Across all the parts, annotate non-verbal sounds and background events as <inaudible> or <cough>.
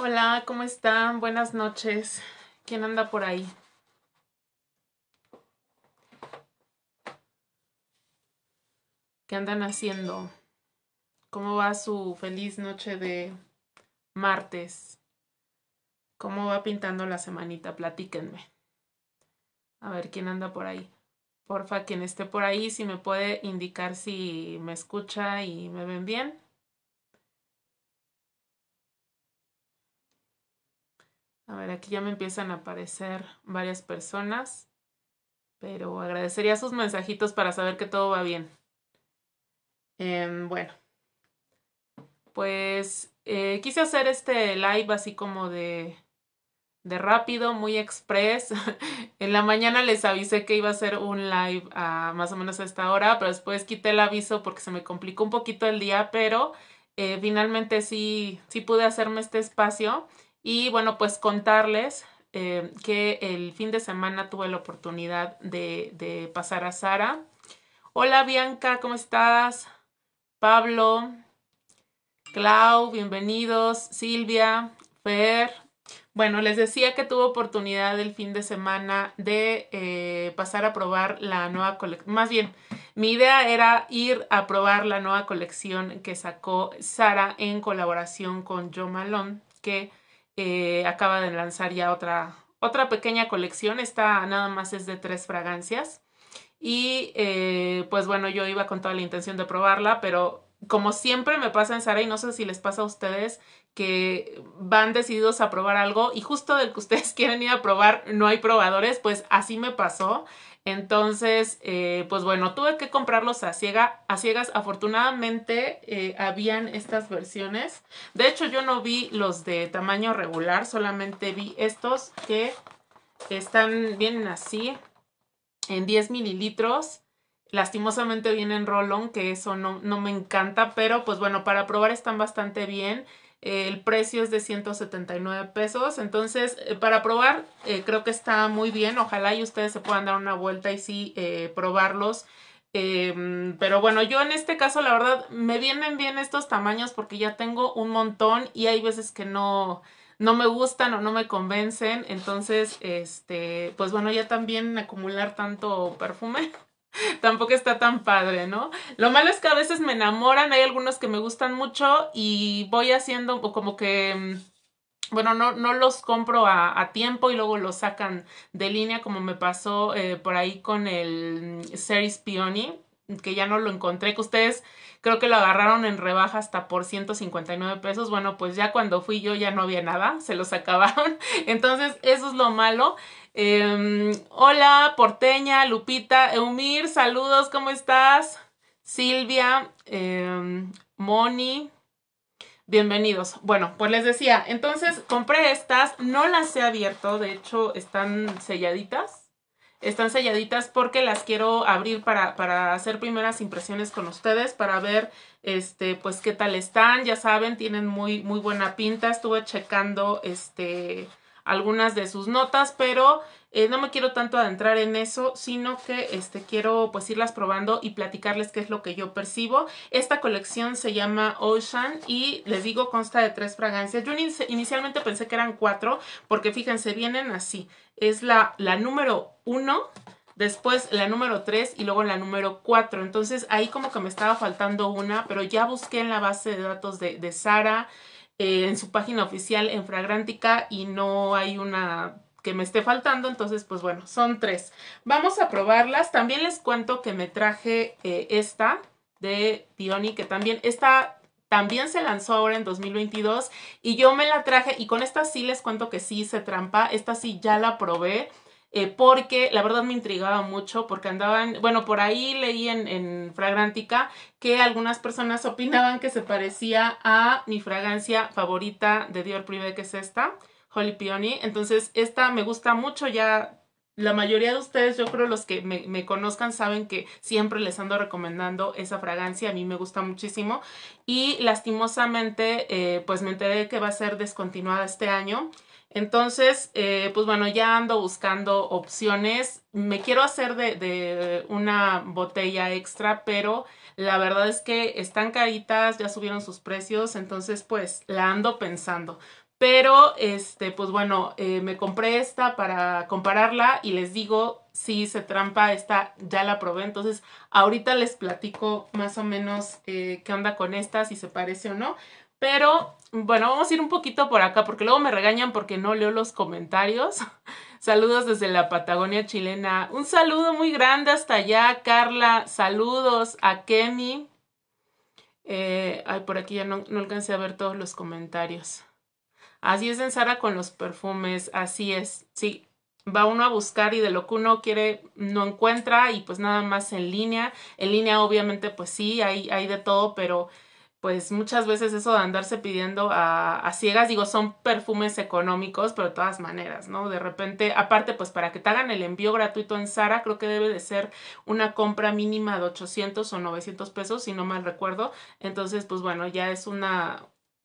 Hola, ¿cómo están? Buenas noches. ¿Quién anda por ahí? ¿Qué andan haciendo? ¿Cómo va su feliz noche de martes? ¿Cómo va pintando la semanita? Platíquenme. A ver quién anda por ahí. Porfa, quien esté por ahí, si me puede indicar si me escucha y me ven bien. A ver, aquí ya me empiezan a aparecer varias personas, pero agradecería sus mensajitos para saber que todo va bien. Em, bueno, pues eh, quise hacer este live así como de, de rápido, muy express. <laughs> en la mañana les avisé que iba a hacer un live a más o menos a esta hora, pero después quité el aviso porque se me complicó un poquito el día, pero eh, finalmente sí, sí pude hacerme este espacio y bueno, pues contarles eh, que el fin de semana tuve la oportunidad de, pasar a Sara. Hola Bianca, ¿cómo estás? Pablo, Clau, bienvenidos. Silvia, Fer. Bueno, les decía que tuve oportunidad el fin de semana de eh, pasar a probar la nueva colección. Más bien, mi idea era ir a probar la nueva colección que sacó Sara en colaboración con Joe Malone, que eh, acaba de lanzar ya otra, otra pequeña colección. Esta nada más es de tres fragancias. Y eh, pues bueno, yo iba con toda la intención de probarla, pero como siempre me pasa en Sara y no sé si les pasa a ustedes que van decididos a probar algo y justo del que ustedes <laughs> quieren ir a probar no hay probadores, pues así me pasó. Entonces, eh, pues bueno, tuve que comprarlos a, a ciegas. Afortunadamente, eh, habían estas versiones. De hecho, yo no vi los de tamaño regular, solamente vi estos que están, vienen así, en 10 mililitros. Lastimosamente vienen rolón que eso no, no me encanta, pero pues bueno, para probar están bastante bien el precio es de 179 pesos. Entonces, eh, para probar, eh, creo que está muy bien. Ojalá y ustedes se puedan dar una vuelta y sí eh, probarlos. Em, pero bueno, yo en este caso, la verdad, me vienen bien estos tamaños porque ya tengo un montón y hay veces que no, no me gustan o no me convencen. Entonces, este, pues bueno, ya también acumular tanto perfume <laughs> <laughs> tampoco está tan padre, ¿no? Lo malo es que a veces me enamoran, hay algunos que me gustan mucho y voy haciendo como que mm, bueno, no, no los compro a, a, tiempo y luego los sacan de línea, como me pasó eh, por ahí con el mm, Series Peony, que ya no lo encontré, que ustedes creo que lo agarraron en rebaja hasta por 159 pesos. Bueno, pues ya cuando fui yo ya no había nada, se los <laughs> acabaron. Entonces, eso es lo malo. Em, hola, porteña, Lupita, Eumir, saludos, ¿cómo estás? Silvia, em, Moni, bienvenidos. Bueno, pues les decía, entonces compré estas, no las he abierto, de hecho están selladitas. Están selladitas porque las quiero abrir para, para hacer primeras impresiones con ustedes, para ver este, pues qué tal están. Ya saben, tienen muy, muy buena pinta. Estuve checando este algunas de sus notas, pero eh, no me quiero tanto adentrar en eso, sino que este, quiero pues irlas probando y platicarles qué es lo que yo percibo. Esta colección se llama Ocean y les digo consta de tres fragancias. Yo inicialmente pensé que eran cuatro porque fíjense, vienen así. Es la, la número uno, después la número tres y luego la número cuatro. Entonces ahí como que me estaba faltando una, pero ya busqué en la base de datos de, de Sara eh, en su página oficial en fragrántica y no hay una que me esté faltando, entonces pues bueno, son tres. Vamos a probarlas, también les cuento que me traje eh, esta de Dioni, que también esta también se lanzó ahora en 2022 y yo me la traje y con esta sí les cuento que sí se trampa, esta sí ya la probé eh, porque la verdad me intrigaba mucho, porque andaban, bueno, por ahí leí en, en Fragrantica que algunas personas opinaban que se parecía a mi fragancia favorita de Dior Privé, que es esta, Holy Peony. Entonces, esta me gusta mucho, ya la mayoría de ustedes, yo creo los que me, conozcan, saben que siempre les ando recomendando esa fragancia. A mí me gusta muchísimo. Y lastimosamente, eh, pues me enteré que va a ser descontinuada este año. Entonces, eh, pues bueno, ya ando buscando opciones. Me quiero hacer de, una botella extra, pero la verdad es que están caritas, ya subieron sus precios, entonces pues la ando pensando. Pero, este, pues bueno, eh, me compré esta para compararla y les digo, si se trampa, esta ya la probé. Entonces, ahorita les platico más o menos eh, qué onda con esta, si se parece o no. Pero bueno, vamos a ir un poquito por acá porque luego me regañan porque no leo los comentarios. <laughs> Saludos desde la Patagonia chilena. Un saludo muy grande hasta allá, Carla. Saludos a Kemi. Eh, ay, por aquí ya no, alcancé a ver todos los comentarios. Así es en Sara con los perfumes, así es. Sí, va uno a buscar y de lo que uno quiere no encuentra y pues nada más en línea. En línea obviamente pues sí, hay de todo, pero pues muchas veces eso de andarse pidiendo a, ciegas, digo, son perfumes económicos, pero de todas maneras, ¿no? De repente, aparte, pues para que te hagan el envío gratuito en Sara, creo que debe de ser una compra mínima de 800 o 900 pesos, si no mal recuerdo. Entonces, pues bueno, ya es una,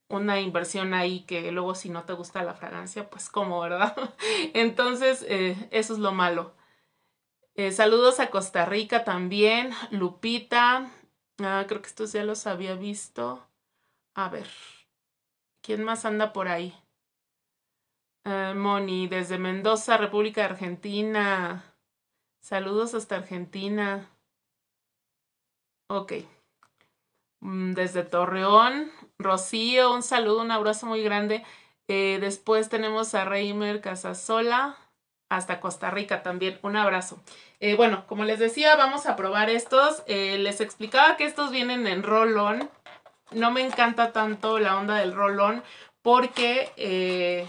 una inversión ahí que luego si no te gusta la fragancia, pues como, ¿verdad? <laughs> Entonces, eh, eso es lo malo. Eh, saludos a Costa Rica también, Lupita, Ah, creo que estos ya los había visto. A ver, ¿quién más anda por ahí? Ah, Moni, desde Mendoza, República Argentina. Saludos hasta Argentina. Ok. Mm, desde Torreón, Rocío, un saludo, un abrazo muy grande. Eh, después tenemos a Reimer Casasola, hasta Costa Rica también. Un abrazo. Eh, bueno, como les decía, vamos a probar estos. Eh, les explicaba que estos vienen en rolón. No me encanta tanto la onda del rolón porque eh,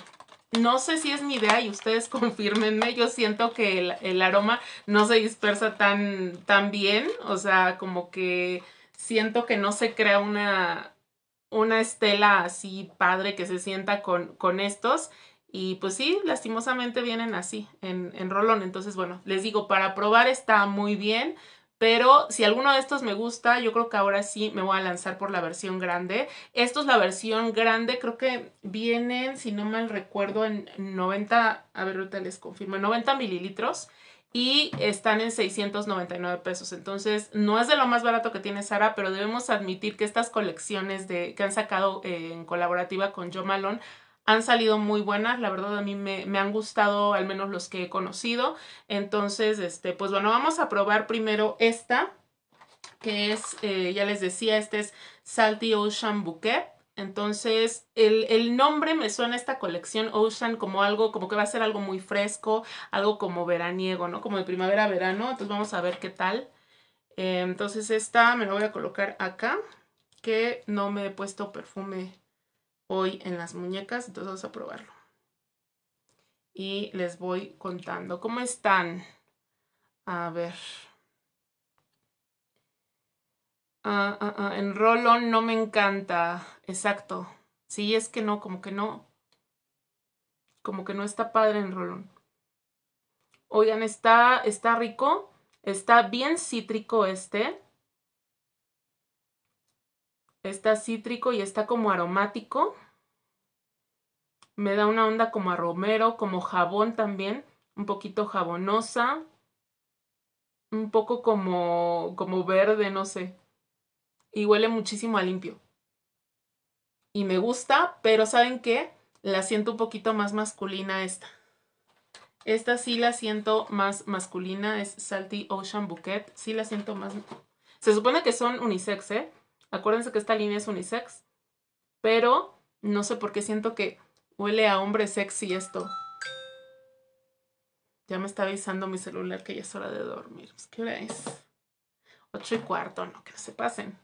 no sé si es mi idea y ustedes <laughs> confirmenme. Yo siento que el, aroma no se dispersa tan, tan bien. O sea, como que siento que no se crea una, una estela así padre que se sienta con, con estos. Y pues sí, lastimosamente vienen así, en, rolón. Entonces, bueno, les digo, para probar está muy bien. Pero si alguno de estos me gusta, yo creo que ahora sí me voy a lanzar por la versión grande. Esto es la versión grande, creo que vienen, si no mal recuerdo, en 90, a ver, ahorita les confirmo, 90 mililitros y están en 699 pesos. Entonces, no es de lo más barato que tiene Sara, pero debemos admitir que estas colecciones de, que han sacado eh, en colaborativa con Jo Malone han salido muy buenas, la verdad a mí me, han gustado al menos los que he conocido. Entonces, este, pues bueno, vamos a probar primero esta, que es, eh, ya les decía, este es Salty Ocean Bouquet. Entonces, el, nombre me suena a esta colección Ocean como algo, como que va a ser algo muy fresco, algo como veraniego, ¿no? Como de primavera-verano. Entonces vamos a ver qué tal. Eh, entonces esta me la voy a colocar acá, que no me he puesto perfume hoy en las muñecas, entonces vamos a probarlo. Y les voy contando cómo están. A ver. Ah, ah, ah, en Rolón no me encanta. Exacto. Sí, es que no, como que no. Como que no está padre en Rolón. Oigan, está, está rico. Está bien cítrico este. Está cítrico y está como aromático. Me da una onda como a romero, como jabón también, un poquito jabonosa, un poco como, como verde, no sé. Y huele muchísimo a limpio. Y me gusta, pero ¿saben qué? La siento un poquito más masculina esta. Esta sí la siento más masculina, es Salty Ocean Bouquet. Sí la siento más... Se supone que son unisex, ¿eh? Acuérdense que esta línea es unisex, pero no sé por qué siento que huele a hombre sexy esto. Ya me está avisando mi celular que ya es hora de dormir. Pues, ¿Qué hora es? Ocho y cuarto, no, que se pasen.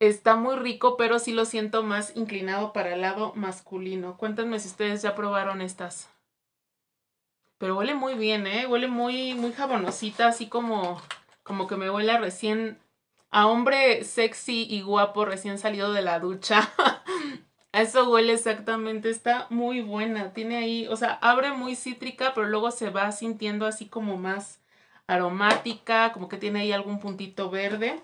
Está muy rico, pero sí lo siento más inclinado para el lado masculino. Cuéntenme si ustedes ya probaron estas. Pero huele muy bien, ¿eh? Huele muy, muy jabonosita, así como, como que me huele a recién a hombre sexy y guapo recién salido de la ducha. a <laughs> eso huele exactamente, está muy buena. Tiene ahí, o sea, abre muy cítrica, pero luego se va sintiendo así como más aromática, como que tiene ahí algún puntito verde.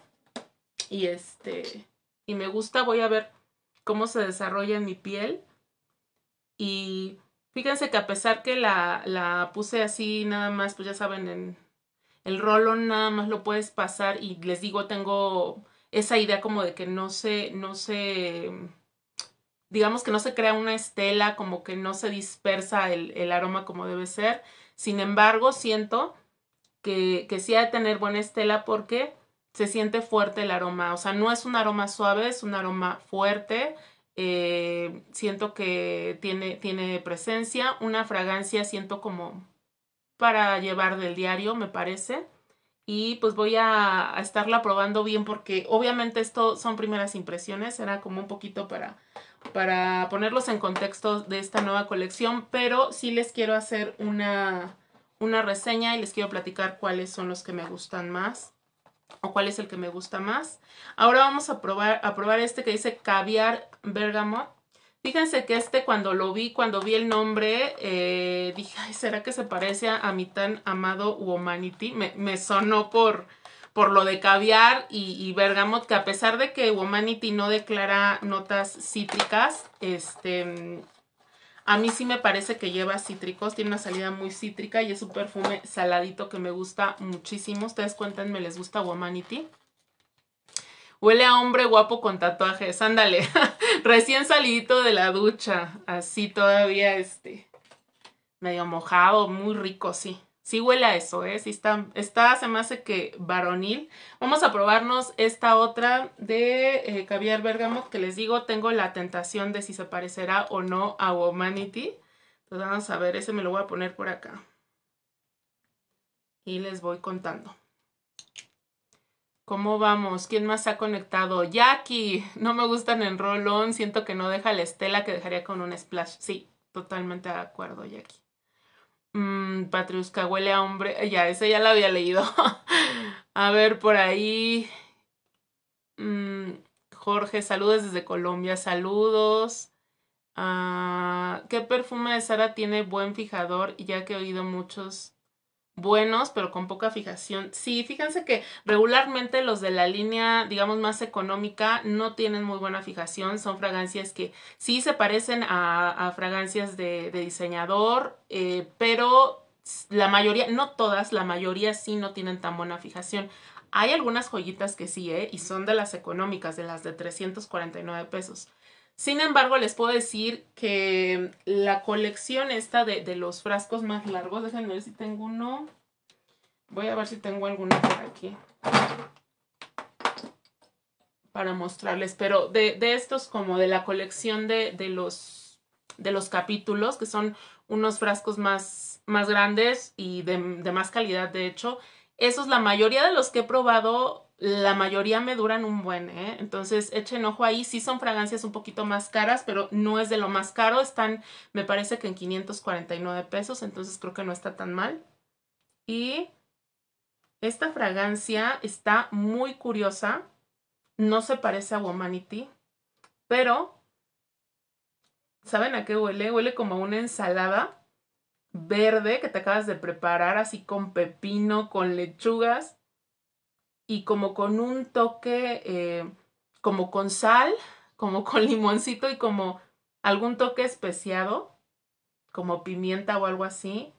Y este, y me gusta, voy a ver cómo se desarrolla en mi piel. Y fíjense que a pesar que la, la puse así nada más, pues ya saben, en el rolo nada más lo puedes pasar y les digo, tengo esa idea como de que no se, no se, digamos que no se crea una estela, como que no se dispersa el, aroma como debe ser. Sin embargo, siento que, sí ha de tener buena estela porque se siente fuerte el aroma. O sea, no es un aroma suave, es un aroma fuerte. Eh, siento que tiene, tiene presencia. Una fragancia siento como para llevar del diario, me parece. Y pues voy a, estarla probando bien porque obviamente esto son primeras impresiones, era como un poquito para, para ponerlos en contexto de esta nueva colección, pero sí les quiero hacer una, una reseña y les quiero platicar cuáles son los que me gustan más o cuál es el que me gusta más. Ahora vamos a probar, a probar este que dice caviar bergamot Fíjense que este cuando lo vi, cuando vi el nombre, eh, dije, Ay, ¿será que se parece a, mi tan amado Womanity? Me, sonó por, por lo de caviar y, bergamot, que a pesar de que Womanity no declara notas cítricas, este, a mí sí me parece que lleva cítricos, tiene una salida muy cítrica y es un perfume saladito que me gusta muchísimo. Ustedes me ¿les gusta Womanity? Huele a hombre guapo con tatuajes. Ándale, <laughs> recién salidito de la ducha. Así todavía, este, medio mojado, muy rico, sí. Sí huele a eso, ¿eh? Sí está, está, se me hace que varonil. Vamos a probarnos esta otra de eh, Caviar Bergamot, que les digo, tengo la tentación de si se parecerá o no a Womanity. Entonces pues vamos a ver, ese me lo voy a poner por acá. Y les voy contando. ¿Cómo vamos? ¿Quién más ha conectado? Jackie, no me gustan en Rolón, siento que no deja la estela que dejaría con un splash. Sí, totalmente de acuerdo, Jackie. Mm, Patriusca huele a hombre. Ya, ese ya la había leído. <laughs> a ver, por ahí. Mm, Jorge, saludos desde Colombia, saludos. Ah, ¿Qué perfume de Sara tiene buen fijador? Ya que he oído muchos buenos, pero con poca fijación. Sí, fíjense que regularmente los de la línea, digamos, más económica no tienen muy buena fijación. Son fragancias que sí se parecen a, fragancias de, diseñador, eh, pero la mayoría, no todas, la mayoría sí no tienen tan buena fijación. Hay algunas joyitas que sí, ¿eh? Y son de las económicas, de las de 349 pesos. Sin embargo, les puedo decir que la colección esta de, los frascos más largos, déjenme ver si tengo uno. Voy a ver si tengo alguno por aquí para mostrarles, pero de, estos como de la colección de, los, de los capítulos, que son unos frascos más, más grandes y de, de, más calidad, de hecho, esos la mayoría de los que he probado la mayoría me duran un buen, ¿eh? Entonces echen ojo ahí, sí son fragancias un poquito más caras, pero no es de lo más caro, están, me parece que en 549 pesos, entonces creo que no está tan mal. Y esta fragancia está muy curiosa, no se parece a Womanity, pero ¿saben a qué huele? Huele como a una ensalada verde que te acabas de preparar así con pepino, con lechugas y como con un toque, eh, como con sal, como con <laughs> limoncito y como algún toque especiado, como pimienta o algo así.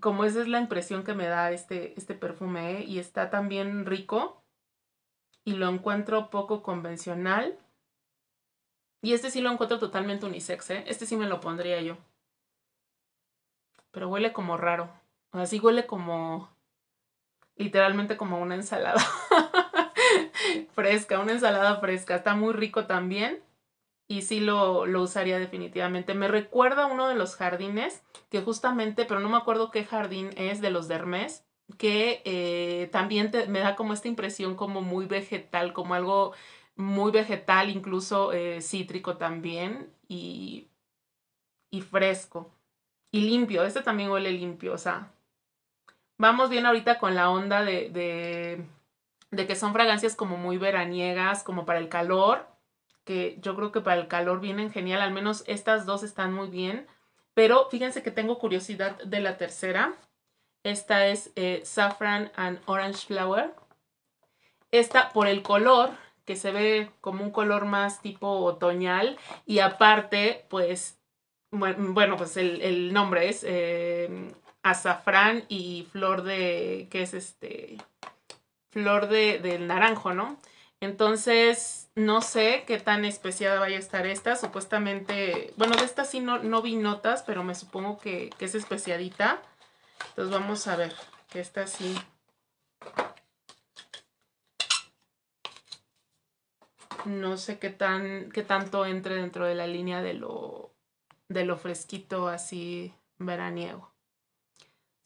Como esa es la impresión que me da este, este perfume ¿eh? y está también rico y lo encuentro poco convencional. Y este sí lo encuentro totalmente unisex, ¿eh? Este sí me lo pondría yo. Pero huele como raro. Así huele como literalmente como una ensalada <laughs> fresca, una ensalada fresca. Está muy rico también y sí lo, lo, usaría definitivamente. Me recuerda uno de los jardines que justamente, pero no me acuerdo qué jardín es de los de que eh, también me da como esta impresión como muy vegetal, como algo muy vegetal, incluso eh, cítrico también y, y fresco y limpio. Este también huele limpio, o sea, vamos bien ahorita con la onda de, de, que son fragancias como muy veraniegas, como para el calor, que yo creo que para el calor vienen genial, al menos estas dos están muy bien. Pero fíjense que tengo curiosidad de la tercera. Esta es eh, Saffron and Orange Flower. Esta por el color, que se ve como un color más tipo otoñal. Y aparte, pues, bueno, pues el, nombre es eh, azafrán y flor de, que es este, flor de, del naranjo, ¿no? Entonces, no sé qué tan especiada vaya a estar esta. Supuestamente, bueno, de esta sí no, no vi notas, pero me supongo que, que, es especiadita. Entonces vamos a ver, que esta sí. No sé qué tan, qué tanto entre dentro de la línea de lo, de lo fresquito así veraniego.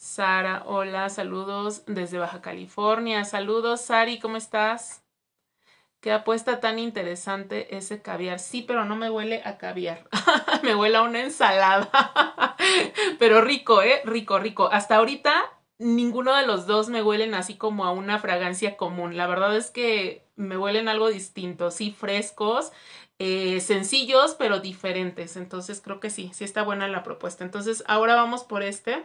Sara, hola, saludos desde Baja California. Saludos, Sari, ¿cómo estás? Qué apuesta tan interesante ese caviar. Sí, pero no me huele a caviar. <laughs> me huele a una ensalada. <laughs> pero rico, ¿eh? Rico, rico. Hasta ahorita ninguno de los dos me huelen así como a una fragancia común. La verdad es que me huelen algo distinto. Sí, frescos, eh, sencillos, pero diferentes. Entonces creo que sí, sí está buena la propuesta. Entonces ahora vamos por este.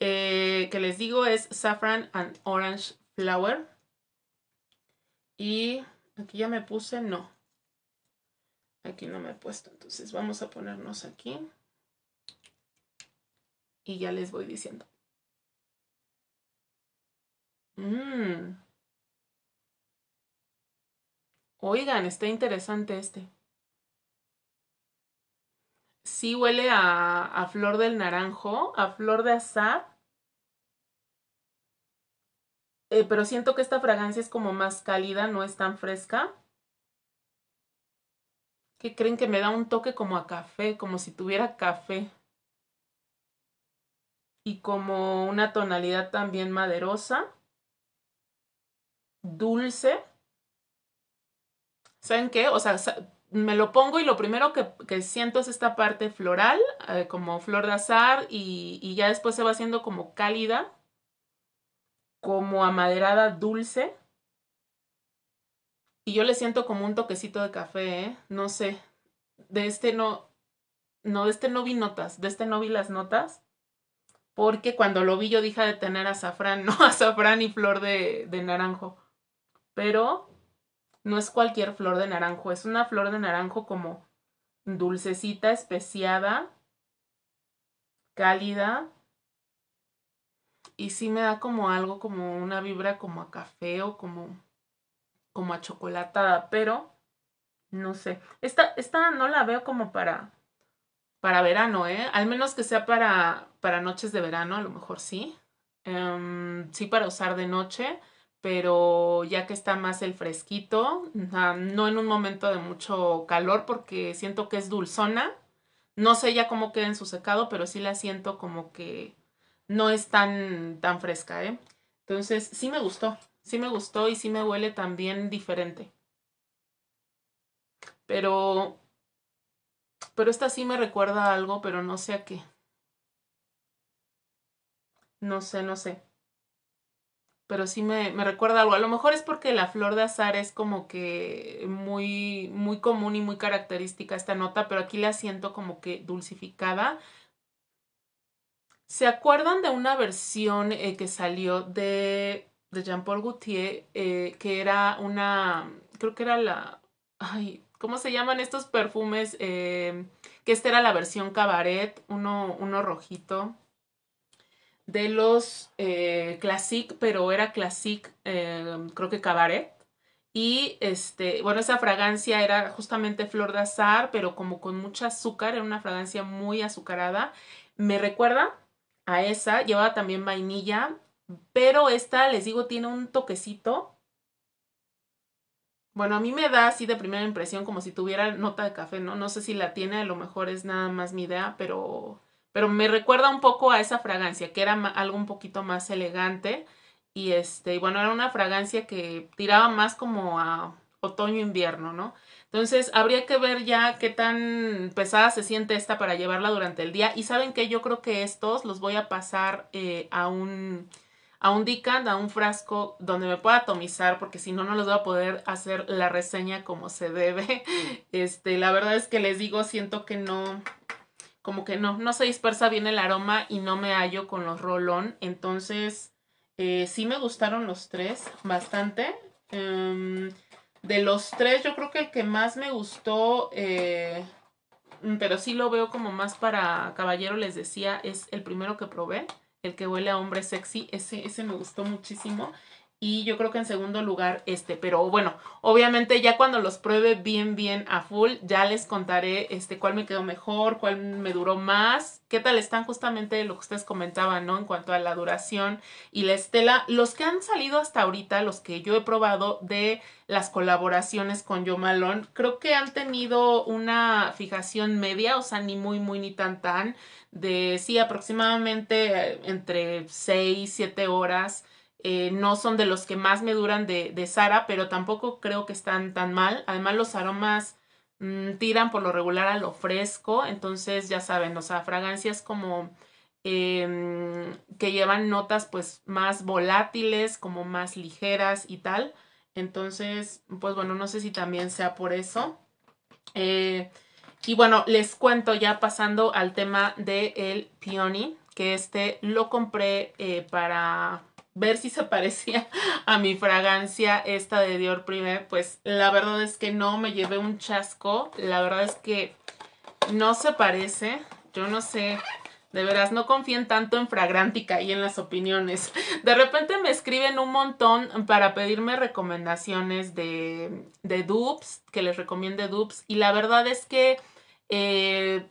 Eh, que les digo es Saffron and Orange Flower. Y aquí ya me puse, no. Aquí no me he puesto, entonces vamos a ponernos aquí. Y ya les voy diciendo. Mm. Oigan, está interesante este sí huele a, flor del naranjo, a flor de azar. Eh, pero siento que esta fragancia es como más cálida, no es tan fresca. ¿Qué creen que me da un toque como a café, como si tuviera café? Y como una tonalidad también maderosa, dulce. ¿Saben qué? O sea, me lo pongo y lo primero que, siento es esta parte floral, eh, como flor de azar, y, ya después se va haciendo como cálida, como amaderada dulce. Y yo le siento como un toquecito de café, ¿eh? no sé. De este no, no, de este no vi notas, de este no vi las notas, porque cuando lo vi yo dije de tener azafrán, <laughs> no azafrán y flor de naranjo. Pero no es cualquier flor de naranjo, es una flor de naranjo como dulcecita, especiada, cálida. Y sí me da como algo, como una vibra como a café o como, como a chocolatada, pero no sé. Esta, no la veo como para, para verano, ¿eh? Al menos que sea para, para noches de verano, a lo mejor sí. Em, sí, para usar de noche pero ya que está más el fresquito, ah, no en un momento de mucho calor porque siento que es dulzona. No sé ya cómo queda en su secado, pero sí la siento como que no es tan, tan fresca, ¿eh? Entonces, sí me gustó, sí me gustó y sí me huele también diferente. Pero, pero esta sí me recuerda a algo, pero no sé a qué. No sé, no sé pero sí me, recuerda algo. A lo mejor es porque la flor de azar es como que muy, muy común y muy característica esta nota, pero aquí la siento como que dulcificada. ¿Se acuerdan de una versión eh, que salió de, Jean-Paul Gaultier, eh, que era una, creo que era la, ay, ¿cómo se llaman estos perfumes? Eh, que esta era la versión cabaret, uno, uno rojito de los eh, Classic, pero era Classic, eh, creo que Cabaret. Y este, bueno, esa fragancia era justamente flor de azar, pero como con mucho azúcar, era una fragancia muy azucarada. Me recuerda a esa, llevaba también vainilla, pero esta, les digo, tiene un toquecito. Bueno, a mí me da así de primera impresión como si tuviera nota de café, ¿no? No sé si la tiene, a lo mejor es nada más mi idea, pero pero me recuerda un poco a esa fragancia, que era algo un poquito más elegante y este, bueno, era una fragancia que tiraba más como a otoño-invierno, ¿no? Entonces, habría que ver ya qué tan pesada se siente esta para llevarla durante el día. Y saben que yo creo que estos los voy a pasar eh, a un a un decant, a un frasco donde me pueda atomizar, porque si no, no les voy a poder hacer la reseña como se debe. <laughs> Este, la verdad es que les digo, siento que no, como que no, no se dispersa bien el aroma y no me hallo con los rolón. Entonces, eh, sí me gustaron los tres bastante. Em, de los tres, yo creo que el que más me gustó, eh, mm, pero sí lo veo como más para caballero, les decía, es el primero que probé, el que huele a hombre sexy. Ese, ese me gustó muchísimo y yo creo que en segundo lugar este, pero bueno, obviamente ya cuando los pruebe bien bien a full, ya les contaré este cuál me quedó mejor, cuál me duró más, qué tal están justamente lo que ustedes comentaban, ¿no? En cuanto a la duración y la estela, los que han salido hasta ahorita, los que yo he probado de las colaboraciones con Yo creo que han tenido una fijación media, o sea, ni muy muy ni tan tan de sí, aproximadamente eh, entre 6, 7 horas eh, no son de los que más me duran de, Sara, pero tampoco creo que están tan mal. Además, los aromas mm, tiran por lo regular a lo fresco, entonces ya saben, o sea, fragancias como em, que llevan notas pues más volátiles, como más ligeras y tal. Entonces, pues bueno, no sé si también sea por eso. Eh, y bueno, les cuento ya pasando al tema del el peony, que este lo compré eh, para ver si se parecía a mi fragancia esta de Dior Prime. pues la verdad es que no, me llevé un chasco, la verdad es que no se parece, yo no sé, de veras, no confíen tanto en Fragrántica y en las opiniones. De repente me escriben un montón para pedirme recomendaciones de, de dupes, que les recomiende dupes. Y la verdad es que eh,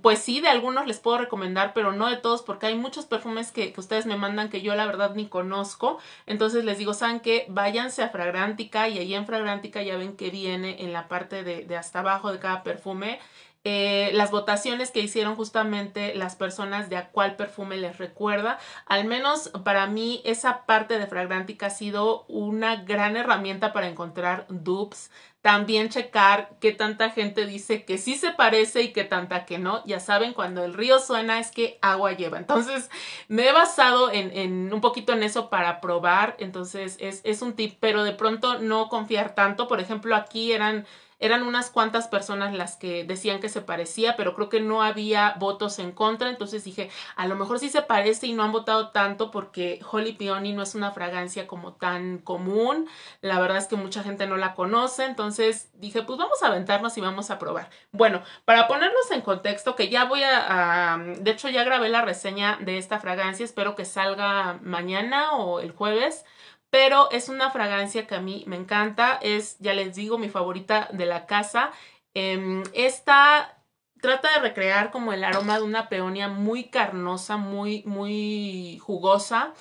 pues sí, de algunos les puedo recomendar, pero no de todos, porque hay muchos perfumes que, ustedes me mandan que yo la verdad ni conozco. Entonces les digo, ¿saben qué? Váyanse a Fragrantica y ahí en Fragrantica ya ven que viene en la parte de, de hasta abajo de cada perfume eh, las votaciones que hicieron justamente las personas de a cuál perfume les recuerda. Al menos para mí esa parte de Fragrantica ha sido una gran herramienta para encontrar dupes. También checar qué tanta gente dice que sí se parece y qué tanta que no. Ya saben, cuando el río suena es que agua lleva. Entonces me he basado en, en un poquito en eso para probar. Entonces es, es un tip, pero de pronto no confiar tanto. Por ejemplo, aquí eran eran unas cuantas personas las que decían que se parecía, pero creo que no había votos en contra, entonces dije, a lo mejor sí se parece y no han votado tanto porque Holly Peony no es una fragancia como tan común, la verdad es que mucha gente no la conoce, entonces dije, pues vamos a aventarnos y vamos a probar. Bueno, para ponernos en contexto, que ya voy a, a de hecho ya grabé la reseña de esta fragancia, espero que salga mañana o el jueves pero es una fragancia que a mí me encanta, es, ya les digo, mi favorita de la casa. Em, esta trata de recrear como el aroma de una peonia muy carnosa, muy, muy jugosa.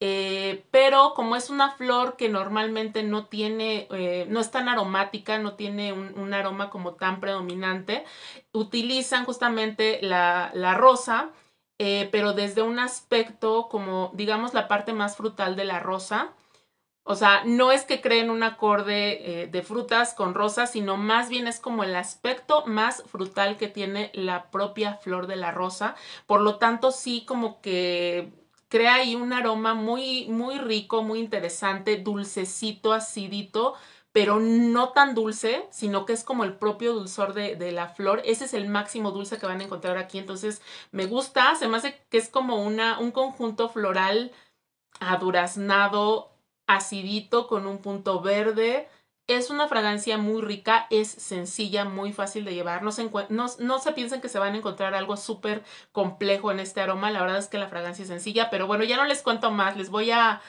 Eh, pero como es una flor que normalmente no tiene, eh, no es tan aromática, no tiene un, aroma como tan predominante, utilizan justamente la, rosa, eh, pero desde un aspecto como, digamos, la parte más frutal de la rosa, o sea, no es que creen un acorde eh, de frutas con rosas, sino más bien es como el aspecto más frutal que tiene la propia flor de la rosa. Por lo tanto, sí como que crea ahí un aroma muy, muy rico, muy interesante, dulcecito, acidito, pero no tan dulce, sino que es como el propio dulzor de, la flor. Ese es el máximo dulce que van a encontrar aquí. Entonces, me gusta, se me hace que es como una, un conjunto floral aduraznado, acidito con un punto verde. Es una fragancia muy rica, es sencilla, muy fácil de llevar. No se, no, se piensen que se van a encontrar algo súper complejo en este aroma. La verdad es que la fragancia es sencilla, pero bueno, ya no les cuento más. Les voy a,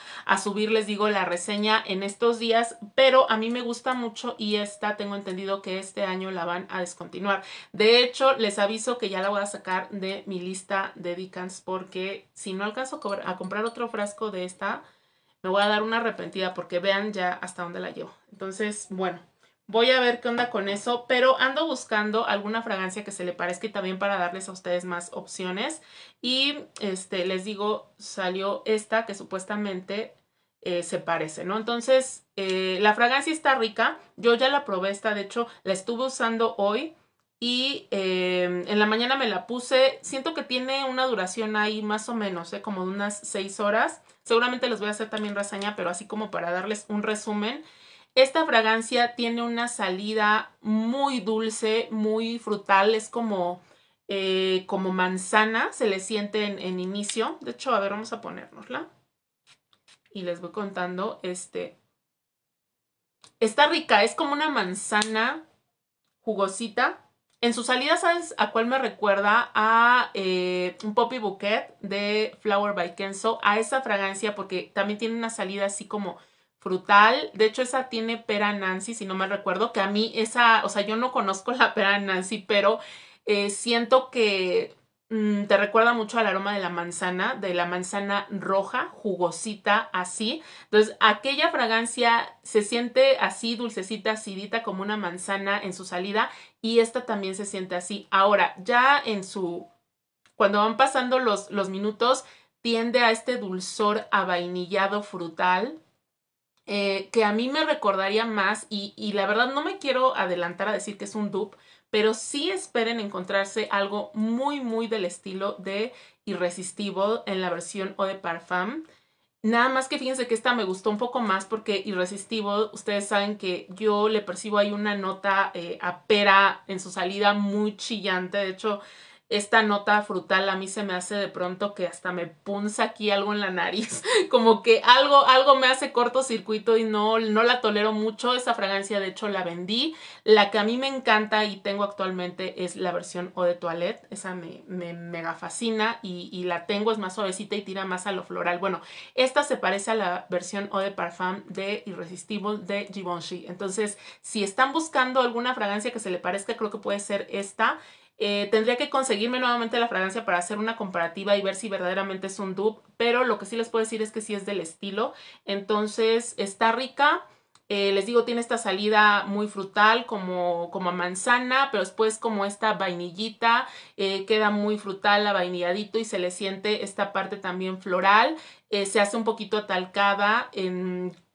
subir, les digo, la reseña en estos días. Pero a mí me gusta mucho y esta tengo entendido que este año la van a descontinuar. De hecho, les aviso que ya la voy a sacar de mi lista de Dicans porque si no alcanzo a comprar otro frasco de esta me voy a dar una arrepentida porque vean ya hasta dónde la llevo. Entonces, bueno, voy a ver qué onda con eso, pero ando buscando alguna fragancia que se le parezca y también para darles a ustedes más opciones. Y este, les digo, salió esta que supuestamente eh, se parece, ¿no? Entonces, eh, la fragancia está rica, yo ya la probé esta, de hecho, la estuve usando hoy y eh, en la mañana me la puse. Siento que tiene una duración ahí más o menos, eh, como de unas 6 horas. Seguramente les voy a hacer también reseña, pero así como para darles un resumen. Esta fragancia tiene una salida muy dulce, muy frutal, es como, eh, como manzana, se le siente en, en, inicio. De hecho, a ver, vamos a ponérnosla. Y les voy contando, este... Está rica, es como una manzana jugosita, en su salida, ¿sabes a cuál me recuerda? A eh, un Poppy Bouquet de Flower by Kenzo, a esa fragancia, porque también tiene una salida así como frutal. De hecho, esa tiene pera Nancy, si no me recuerdo, que a mí esa, o sea, yo no conozco la pera Nancy, pero eh, siento que Mm, te recuerda mucho al aroma de la manzana, de la manzana roja, jugosita, así. Entonces, aquella fragancia se siente así, dulcecita, acidita, como una manzana en su salida, y esta también se siente así. Ahora, ya en su. Cuando van pasando los, los minutos, tiende a este dulzor avainillado frutal, eh, que a mí me recordaría más, y, y, la verdad no me quiero adelantar a decir que es un dupe, pero sí esperen encontrarse algo muy, muy del estilo de Irresistible en la versión O de Parfum. Nada más que fíjense que esta me gustó un poco más porque Irresistible, ustedes saben que yo le percibo ahí una nota eh, a pera en su salida muy chillante. De hecho, esta nota frutal a mí se me hace de pronto que hasta me punza aquí algo en la nariz, <laughs> como que algo, algo me hace cortocircuito y no, no la tolero mucho. Esa fragancia de hecho la vendí. La que a mí me encanta y tengo actualmente es la versión Eau de Toilette. Esa me, mega fascina y, y, la tengo, es más suavecita y tira más a lo floral. Bueno, esta se parece a la versión Eau de Parfum de Irresistible de Givenchy. Entonces, si están buscando alguna fragancia que se le parezca, creo que puede ser esta. Eh, tendría que conseguirme nuevamente la fragancia para hacer una comparativa y ver si verdaderamente es un dupe, pero lo que sí les puedo decir es que sí es del estilo. Entonces está rica. Eh, les digo, tiene esta salida muy frutal, como, como a manzana, pero después como esta vainillita, eh, queda muy frutal, vainilladito y se le siente esta parte también floral. se hace un poquito atalcada,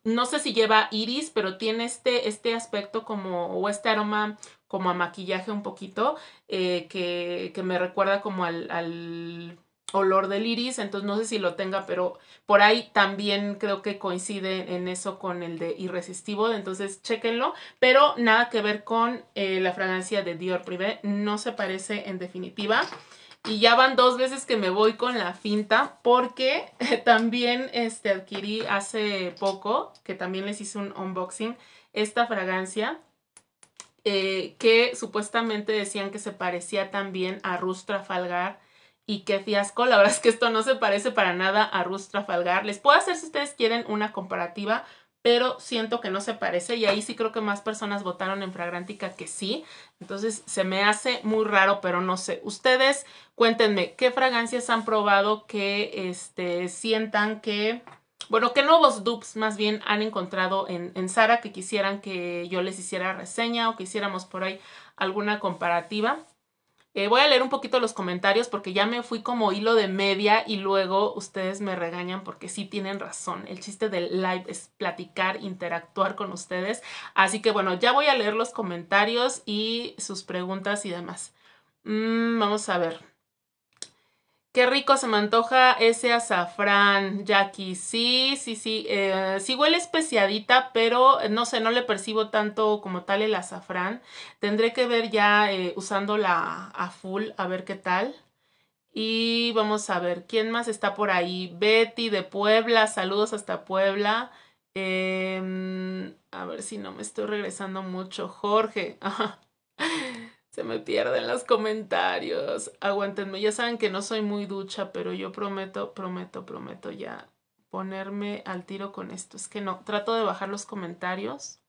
no sé si lleva iris, pero tiene este, este aspecto como, o este aroma como a maquillaje un poquito, eh, que, me recuerda como al, olor del iris, entonces no sé si lo tenga, pero por ahí también creo que coincide en eso con el de Irresistible. entonces chéquenlo, pero nada que ver con eh, la fragancia de Dior Privé, no se parece en definitiva. Y ya van dos veces que me voy con la finta porque <laughs> también este, adquirí hace poco, que también les hice un unboxing, esta fragancia eh, que supuestamente decían que se parecía también a Rus Trafalgar. Y qué fiasco, la verdad es que esto no se parece para nada a Rus Trafalgar. Les puedo hacer si ustedes quieren una comparativa, pero siento que no se parece y ahí sí creo que más personas votaron en fragrántica que sí. Entonces se me hace muy raro, pero no sé. Ustedes cuéntenme qué fragancias han probado que este, sientan que bueno, qué nuevos dupes más bien han encontrado en, Sara que quisieran que yo les hiciera reseña o que hiciéramos por ahí alguna comparativa. Eh, voy a leer un poquito los comentarios porque ya me fui como hilo de media y luego ustedes me regañan porque sí tienen razón. El chiste del live es platicar, interactuar con ustedes. Así que bueno, ya voy a leer los comentarios y sus preguntas y demás. Mm, vamos a ver. Qué rico se me antoja ese azafrán, Jackie. Sí, sí, sí. Eh, sí huele especiadita, pero eh, no sé, no le percibo tanto como tal el azafrán. Tendré que ver ya eh, usando la a full, a ver qué tal. Y vamos a ver, ¿quién más está por ahí? Betty de Puebla, saludos hasta Puebla. Em, a ver si no me estoy regresando mucho. Jorge. <laughs> se me pierden los comentarios. Aguantenme. ya saben que no soy muy ducha, pero yo prometo, prometo, prometo ya ponerme al tiro con esto. Es que no, trato de bajar los comentarios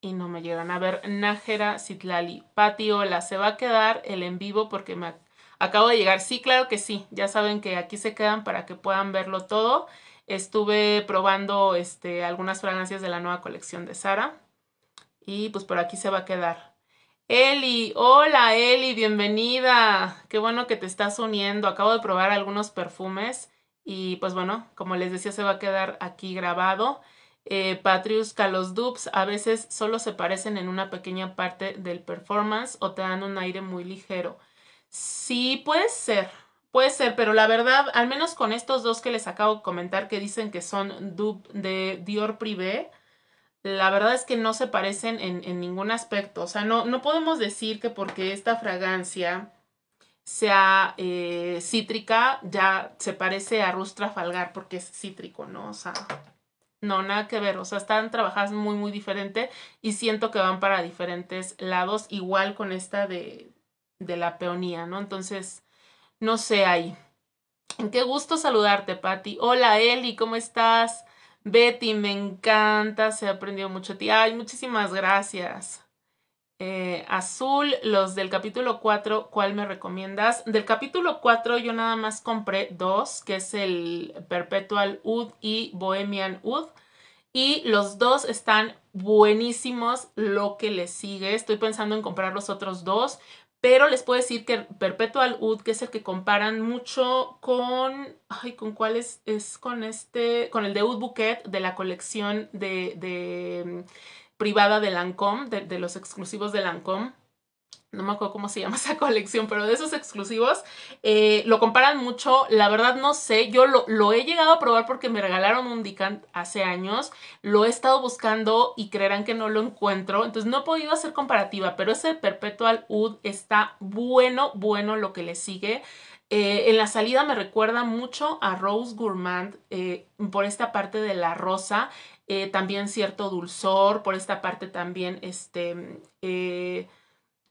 y no me llegan. A ver, Nájera Citlali, Patiola. se va a quedar el en vivo porque me acabo de llegar. Sí, claro que sí, ya saben que aquí se quedan para que puedan verlo todo. Estuve probando este, algunas fragancias de la nueva colección de Sara y pues por aquí se va a quedar. Eli, hola Eli, bienvenida. Qué bueno que te estás uniendo. Acabo de probar algunos perfumes y pues bueno, como les decía, se va a quedar aquí grabado. Eh, Patrius Calos Dupes a veces solo se parecen en una pequeña parte del performance o te dan un aire muy ligero. Sí, puede ser, puede ser, pero la verdad, al menos con estos dos que les acabo de comentar que dicen que son Dupes de Dior Privé, la verdad es que no se parecen en, ningún aspecto. O sea, no, no, podemos decir que porque esta fragancia sea eh, cítrica, ya se parece a rustrafalgar Falgar porque es cítrico, ¿no? O sea, no, nada que ver. O sea, están trabajadas muy, muy diferente y siento que van para diferentes lados, igual con esta de, de la peonía, ¿no? Entonces, no sé ahí. Qué gusto saludarte, Patti. Hola, Eli, ¿cómo estás? Betty, me encanta, se ha aprendido mucho a ti. Ay, muchísimas gracias. Eh, azul, los del capítulo 4, ¿cuál me recomiendas? Del capítulo 4 yo nada más compré dos, que es el Perpetual Oud y Bohemian Oud. Y los dos están buenísimos lo que le sigue. Estoy pensando en comprar los otros dos. Pero les puedo decir que Perpetual Wood, que es el que comparan mucho con. Ay, ¿con cuál es? Es con este. Con el de Ud Bouquet de la colección de, de mm, privada de Lancôme, de, los exclusivos de Lancôme no me acuerdo cómo se llama <laughs> esa colección, pero de esos exclusivos, eh, lo comparan mucho, la verdad no sé, yo lo, he llegado a probar porque me regalaron un decant hace años, lo he estado buscando y creerán que no lo encuentro, entonces no he podido hacer comparativa, pero ese Perpetual Oud está bueno, bueno lo que le sigue. Eh, en la salida me recuerda mucho a Rose Gourmand eh, por esta parte de la rosa, también cierto dulzor, por esta parte también este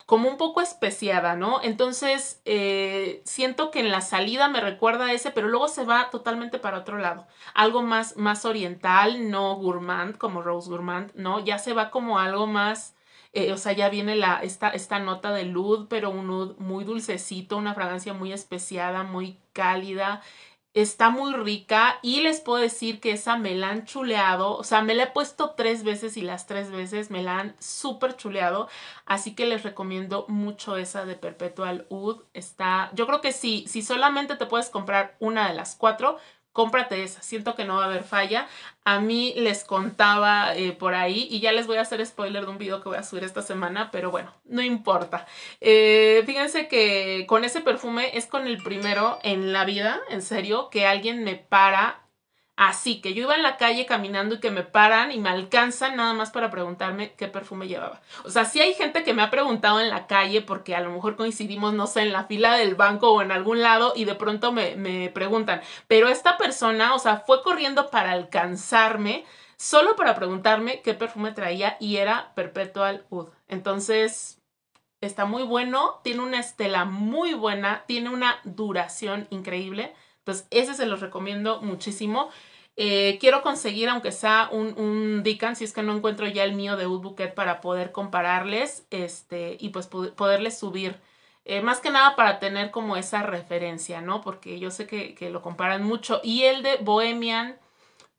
como un poco especiada, ¿no? Entonces, eh, siento que en la salida me recuerda a ese, pero luego se va totalmente para otro lado. Algo más, más oriental, no gourmand, como Rose Gourmand, ¿no? Ya se va como algo más, eh, o sea, ya viene la, esta, esta nota de luz, pero un lud muy dulcecito, una fragancia muy especiada, muy cálida, Está muy rica y les puedo decir que esa me la han chuleado, o sea, me la he puesto tres veces y las tres veces me la han súper chuleado, así que les recomiendo mucho esa de Perpetual Wood. Está, yo creo que sí, si solamente te puedes comprar una de las cuatro, cómprate esa, siento que no va a haber falla. A mí les contaba eh, por ahí y ya les voy a hacer spoiler de un video que voy a subir esta semana, pero bueno, no importa. Eh, fíjense que con ese perfume es con el primero en la vida, en serio, que alguien me para Así que yo iba en la calle caminando y que me paran y me alcanzan nada más para preguntarme qué perfume llevaba. O sea, sí hay gente que me ha preguntado en la calle porque a lo mejor coincidimos, no sé, en la fila del banco o en algún lado y de pronto me, preguntan. Pero esta persona, o sea, fue corriendo para alcanzarme solo para preguntarme qué perfume traía y era Perpetual Wood. Entonces, está muy bueno, tiene una estela muy buena, tiene una duración increíble. Entonces, ese se los recomiendo muchísimo. Eh, quiero conseguir, aunque sea un, un si es que no encuentro ya el mío de Woodbucket para poder compararles este, y pues poderles subir. Eh, más que nada para tener como esa referencia, ¿no? Porque yo sé que, lo comparan mucho. Y el de Bohemian,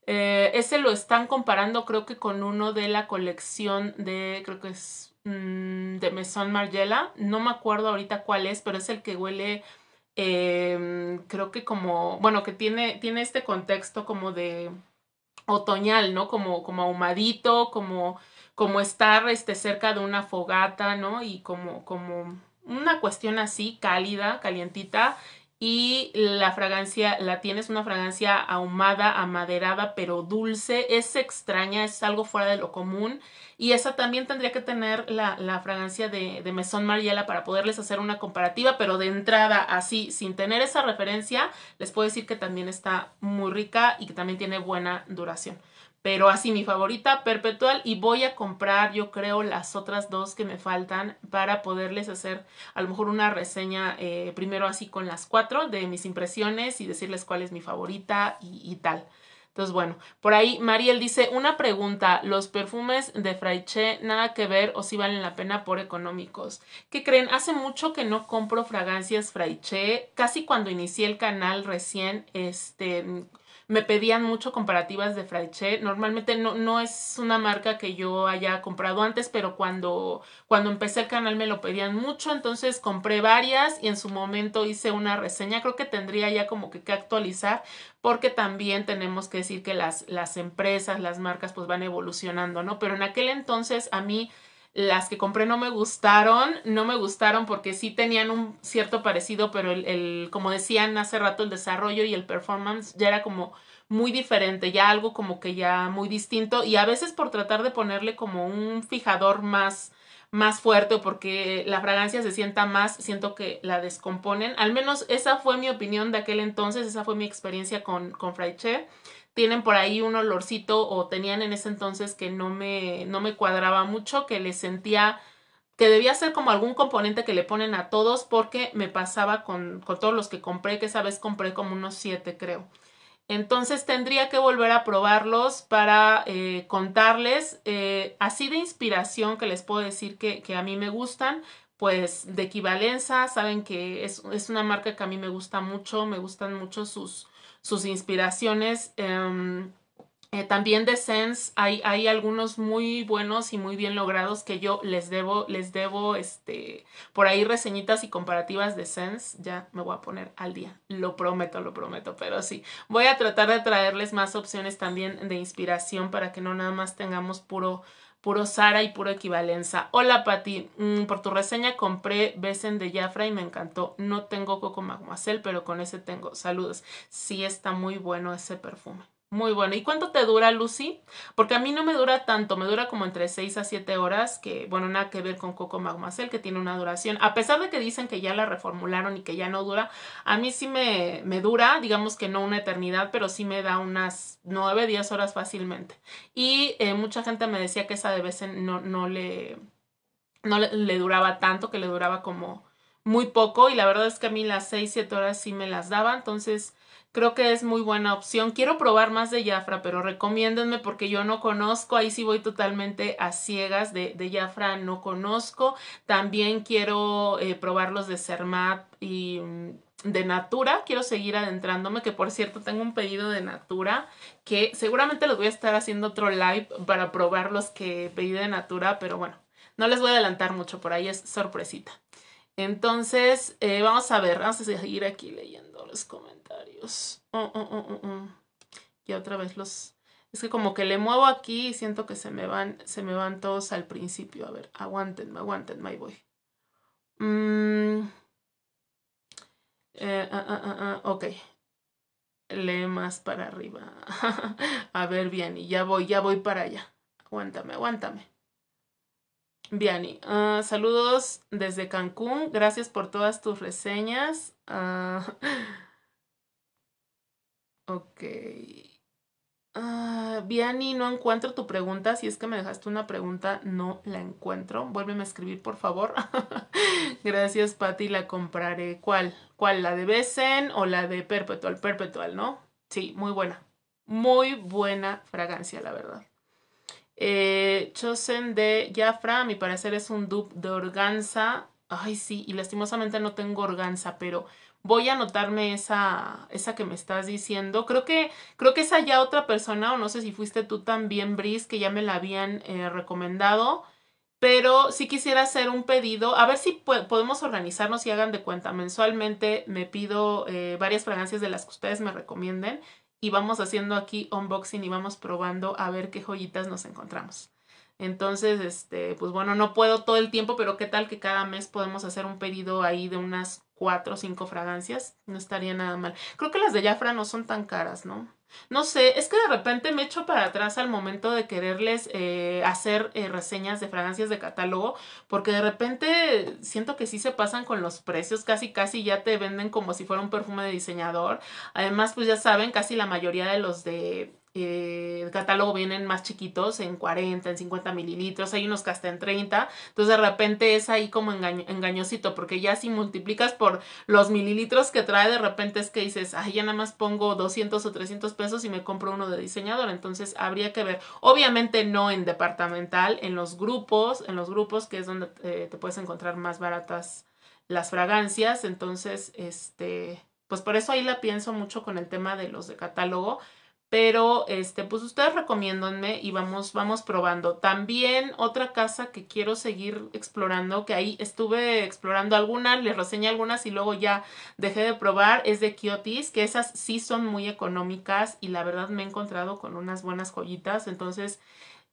eh, ese lo están comparando creo que con uno de la colección de, creo que es mm, de Maison Margiela. No me acuerdo ahorita cuál es, pero es el que huele Em, creo que como, bueno, que tiene, tiene este contexto como de otoñal, ¿no? Como, como ahumadito, como, como estar este, cerca de una fogata, ¿no? Y como, como una cuestión así, cálida, calientita, y la fragancia, la tienes una fragancia ahumada, amaderada, pero dulce, es extraña, es algo fuera de lo común y esa también tendría que tener la, fragancia de, de Maison Mariela para poderles hacer una comparativa, pero de entrada así, sin tener esa referencia, les puedo decir que también está muy rica y que también tiene buena duración pero así mi favorita, Perpetual, y voy a comprar yo creo las otras dos que me faltan para poderles hacer a lo mejor una reseña eh, primero así con las cuatro de mis impresiones y decirles cuál es mi favorita y, y tal. Entonces, bueno, por ahí Mariel dice, una pregunta, ¿los perfumes de Fraiche nada que ver o si valen la pena por económicos? ¿Qué creen? Hace mucho que no compro fragancias Fraiche, casi cuando inicié el canal recién, este, me pedían mucho comparativas de Fraiche. Normalmente no, no es una marca que yo haya comprado antes, pero cuando, cuando empecé el canal me lo pedían mucho, entonces compré varias y en su momento hice una reseña. Creo que tendría ya como que, que actualizar porque también tenemos que decir que las, las empresas, las marcas pues van evolucionando, ¿no? Pero en aquel entonces a mí las que compré no me gustaron, no me gustaron porque sí tenían un cierto parecido, pero el, como decían hace rato, el desarrollo y el performance ya era como muy diferente, ya algo como que ya muy distinto y a veces por tratar de ponerle como un fijador más, más fuerte porque la fragancia se sienta más, siento que la descomponen. Al menos esa fue mi opinión de aquel entonces, esa fue mi experiencia con, con Fraiche tienen por ahí un olorcito o tenían en ese entonces que no me, no me cuadraba mucho, que les sentía que debía ser como algún componente que le ponen a todos porque me pasaba con, todos los que compré, que esa vez compré como unos siete creo. Entonces tendría que volver a probarlos para eh, contarles eh, así de inspiración que les puedo decir que, a mí me gustan, pues de equivalencia, saben que es, es, una marca que a mí me gusta mucho, me gustan mucho sus, sus inspiraciones. Em, eh, también de Sense hay, hay, algunos muy buenos y muy bien logrados que yo les debo, les debo este, por ahí reseñitas y comparativas de Sense. Ya me voy a poner al día, lo prometo, lo prometo, pero sí. Voy a tratar de traerles más opciones también de inspiración para que no nada más tengamos puro puro Sara y puro equivalencia. Hola Pati, mm, por tu reseña compré Besen de Jafra y me encantó. No tengo Coco Mademoiselle, pero con ese tengo. Saludos. Sí está muy bueno ese perfume. Muy bueno. ¿Y cuánto te dura, Lucy? Porque a mí no me dura tanto, me dura como entre 6 a 7 horas, que bueno, nada que ver con Coco Magmacel, que tiene una duración. A pesar de que dicen que ya la reformularon y que ya no dura, a mí sí me, me dura, digamos que no una eternidad, pero sí me da unas 9, 10 horas fácilmente. Y eh, mucha gente me decía que esa de veces no, no, le, no le, le duraba tanto, que le duraba como muy poco. Y la verdad es que a mí las 6, 7 horas sí me las daba, entonces creo que es muy buena opción. Quiero probar más de Jafra, pero recomiéndenme porque yo no conozco, ahí sí voy totalmente a ciegas de, de Jafra, no conozco. También quiero eh, probar los de Cermat y mm, de Natura, quiero seguir adentrándome, que por cierto tengo un pedido de Natura, que seguramente los voy a estar haciendo otro live para probar los que pedí de Natura, pero bueno, no les voy a adelantar mucho, por ahí es sorpresita. Entonces, eh, vamos a ver, vamos a seguir aquí leyendo los comentarios. Oh, oh, oh, y otra vez los... Es que como que le muevo aquí y siento que se me van, se me van todos al principio. A ver, aguántenme, aguántenme, ahí voy. Mm. Eh, ah, ah, ah, ok. Lee más para arriba. <laughs> a ver, bien, y ya voy, ya voy para allá. Aguántame, aguántame. Viani, ah, saludos desde Cancún. Gracias por todas tus reseñas. Ah, <laughs> ok. Ah, no encuentro tu pregunta. Si es que me dejaste una pregunta, no la encuentro. Vuélveme a escribir, por favor. <laughs> Gracias, Patti. La compraré. ¿Cuál? ¿Cuál? ¿La de Besen o la de Perpetual? Perpetual, ¿no? Sí, muy buena. Muy buena fragancia, la verdad. Eh, Chosen de Jafra, a mi parecer es un dupe de Organza. Ay, sí, y lastimosamente no tengo Organza, pero voy a anotarme esa, esa que me estás diciendo. Creo que, creo que esa ya otra persona, o no sé si fuiste tú también, Brice que ya me la habían eh, recomendado. Pero sí quisiera hacer un pedido, a ver si podemos organizarnos y hagan de cuenta. Mensualmente me pido eh, varias fragancias de las que ustedes me recomienden y vamos haciendo aquí unboxing y vamos probando a ver qué joyitas nos encontramos. Entonces, este, pues bueno, no puedo todo el tiempo, pero qué tal que cada mes podemos hacer un pedido ahí de unas cuatro o cinco fragancias. No estaría nada mal. Creo que las de Jafra no son tan caras, ¿no? No sé, es que de repente me echo para atrás al momento de quererles eh, hacer eh, reseñas de fragancias de catálogo, porque de repente siento que sí se pasan con los precios, casi casi ya te venden como si fuera un perfume de diseñador. Además, pues ya saben, casi la mayoría de los de eh, el catálogo vienen más chiquitos, en 40, en 50 mililitros, hay unos que hasta en 30, entonces de repente es ahí como engañosito, porque ya si multiplicas por los mililitros que trae, de repente es que dices, ay, ya nada más pongo 200 o 300 pesos y me compro uno de diseñador, entonces habría que ver, obviamente no en departamental, en los grupos, en los grupos que es donde eh, te puedes encontrar más baratas las fragancias, entonces, este, pues por eso ahí la pienso mucho con el tema de los de catálogo, pero este, pues ustedes recomiéndenme y vamos, vamos probando. También otra casa que quiero seguir explorando, que ahí estuve explorando algunas, les reseñé algunas y luego ya dejé de probar, es de Kiotis, que esas sí son muy económicas y la verdad me he encontrado con unas buenas joyitas, entonces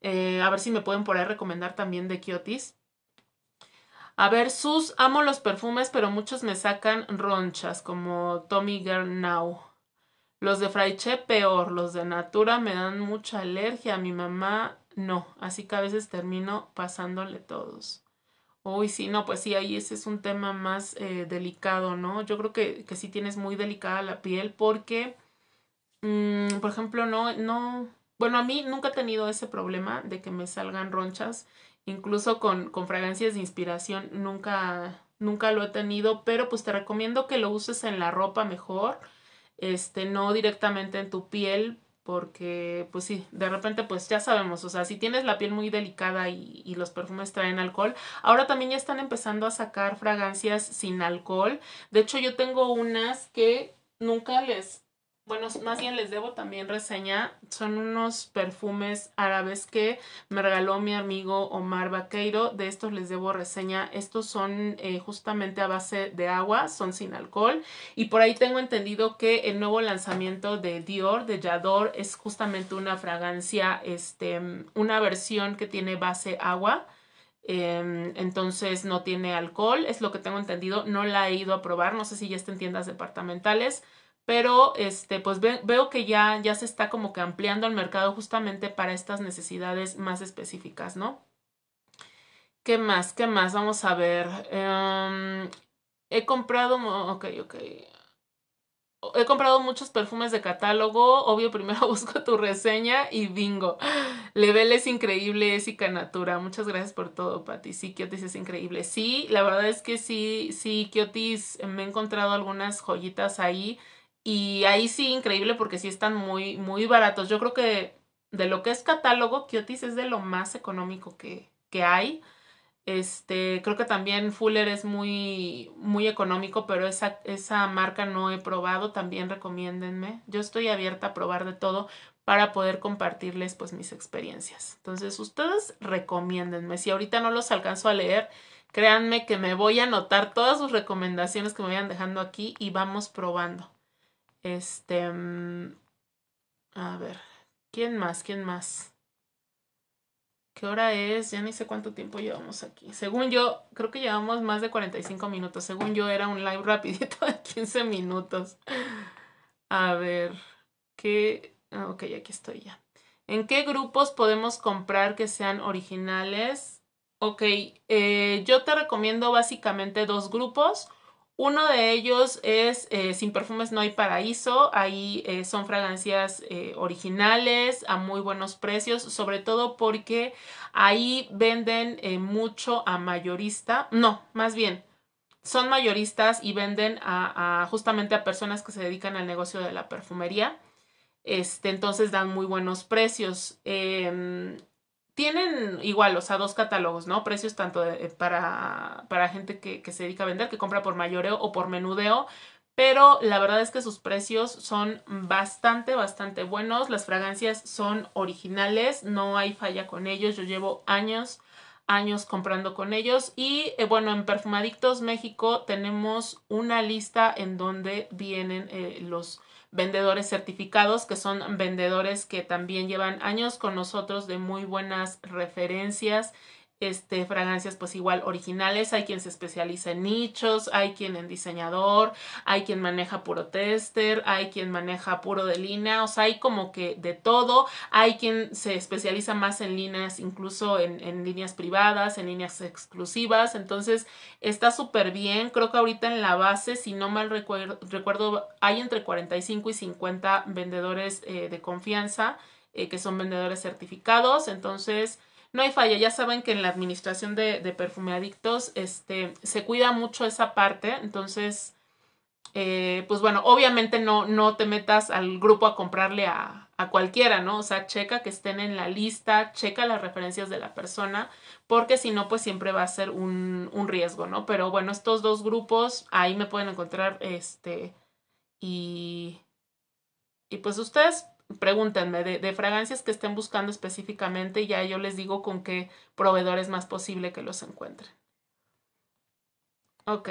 eh, a ver si me pueden por ahí recomendar también de Kiotis. A ver, sus amo los perfumes, pero muchos me sacan ronchas, como Tommy Girl Now. Los de Fraiche peor, los de Natura me dan mucha alergia, a mi mamá no, así que a veces termino pasándole todos. Uy, sí, no, pues sí, ahí ese es un tema más eh, delicado, ¿no? Yo creo que, que, sí tienes muy delicada la piel porque, mm, por ejemplo, no, no, bueno, a mí nunca he tenido ese problema de que me salgan ronchas, incluso con, con fragancias de inspiración, nunca, nunca lo he tenido, pero pues te recomiendo que lo uses en la ropa mejor este, no directamente en tu piel, porque pues sí, de repente pues ya sabemos, o sea, si tienes la piel muy delicada y, y, los perfumes traen alcohol, ahora también ya están empezando a sacar fragancias sin alcohol. De hecho, yo tengo unas que nunca les bueno, más bien les debo también reseña, son unos perfumes árabes que me regaló mi amigo Omar Vaqueiro, de estos les debo reseña, estos son eh, justamente a base de agua, son sin alcohol y por ahí tengo entendido que el nuevo lanzamiento de Dior, de Yador, es justamente una fragancia, este, una versión que tiene base agua em, entonces no tiene alcohol, es lo que tengo entendido. No la he ido a probar, no sé si ya está en tiendas departamentales pero este, pues veo que ya, ya se está como que ampliando el mercado justamente para estas necesidades más específicas, ¿no? ¿Qué más? ¿Qué más? Vamos a ver. Em, he comprado, ok, ok. He comprado muchos perfumes de catálogo. Obvio, <laughs> primero busco tu reseña y bingo. Level es increíble, es Natura. Muchas gracias por todo, Pati. Sí, Kiotis es increíble. Sí, la verdad es que sí, sí, Kiotis, me he encontrado algunas joyitas ahí y ahí sí, increíble porque sí están muy, muy baratos. Yo creo que de lo que es catálogo, Kiotis es de lo más económico que, hay. Este, creo que también Fuller es muy, muy económico, pero esa, esa marca no he probado, también recomiéndenme. Yo estoy abierta a probar de todo para poder compartirles pues mis experiencias. Entonces, ustedes recomiéndenme. Si ahorita no los alcanzo a leer, créanme que me voy a anotar todas sus recomendaciones que me vayan dejando aquí y vamos probando. Este. Mm, a ver. ¿Quién más? ¿Quién más? ¿Qué hora es? Ya ni sé cuánto tiempo llevamos aquí. Según yo, creo que llevamos más de 45 minutos. Según yo, era un live <laughs> rapidito de 15 minutos. A ver, ¿qué? Ah, ok, aquí estoy ya. ¿En qué grupos podemos comprar que sean originales? Ok, eh, yo te recomiendo básicamente dos grupos. Uno de ellos es eh, Sin Perfumes No hay Paraíso. Ahí eh, son fragancias eh, originales a muy buenos precios, sobre todo porque ahí venden mucho a mayorista. No, más bien, son mayoristas y venden a, justamente a personas que se dedican al negocio de la perfumería. Este, entonces dan muy buenos precios. Em, tienen igual, o sea, dos catálogos, ¿no? Precios tanto eh, para, para gente que, se dedica a vender, que compra por mayoreo o por menudeo, pero la verdad es que sus precios son bastante, bastante buenos. Las fragancias son originales, no hay falla con ellos. Yo llevo años, años comprando con ellos. Y eh, bueno, en Perfumadictos México tenemos una lista en donde vienen eh, los vendedores certificados, que son vendedores que también llevan años con nosotros de muy buenas referencias este, fragancias pues igual originales, hay quien se especializa en nichos, hay quien en diseñador, hay quien maneja puro tester, hay quien maneja puro de línea, o sea, hay como que de todo, hay quien se especializa más en líneas, incluso en, líneas privadas, en líneas exclusivas, entonces está súper bien, creo que ahorita en la base, si no mal recuerdo, recuerdo hay entre 45 y 50 vendedores eh, de confianza, eh, que son vendedores certificados, entonces no hay falla. Ya saben que en la administración de, perfume adictos este, se cuida mucho esa parte. Entonces, eh, pues bueno, obviamente no, no te metas al grupo a comprarle a, cualquiera, ¿no? O sea, checa que estén en la lista, checa las referencias de la persona, porque si no, pues siempre va a ser un, un riesgo, ¿no? Pero bueno, estos dos grupos, ahí me pueden encontrar, este, y, y pues ustedes pregúntenme de, fragancias que estén buscando específicamente y ya yo les digo con qué proveedor es más posible que los encuentren. Ok.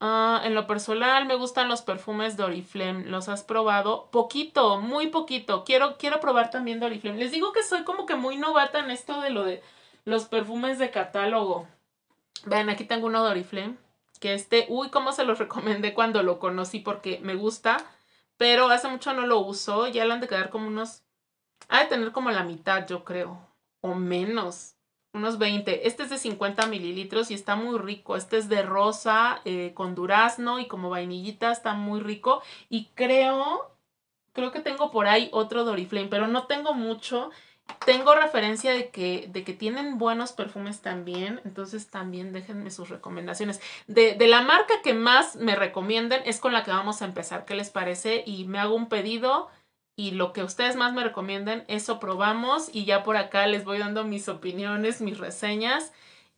Ah, en lo personal me gustan los perfumes de ¿Los has probado? Poquito, muy poquito. Quiero, quiero probar también de Les digo que soy como que muy novata en esto de lo de los perfumes de catálogo. Ven, aquí tengo uno de Que este, uy, cómo se los recomendé cuando lo conocí porque me gusta. Pero hace mucho no lo uso. Ya le han de quedar como unos... Ha de tener como la mitad, yo creo. O menos. Unos 20. Este es de 50 mililitros y está muy rico. Este es de rosa eh, con durazno y como vainillita. Está muy rico. Y creo... Creo que tengo por ahí otro Doriflame, pero no tengo mucho tengo referencia de que, de que tienen buenos perfumes también, entonces también déjenme sus recomendaciones. De, de, la marca que más me recomienden es con la que vamos a empezar, ¿qué les parece? Y me hago un pedido y lo que ustedes más me recomienden, eso probamos y ya por acá les voy dando mis opiniones, mis reseñas.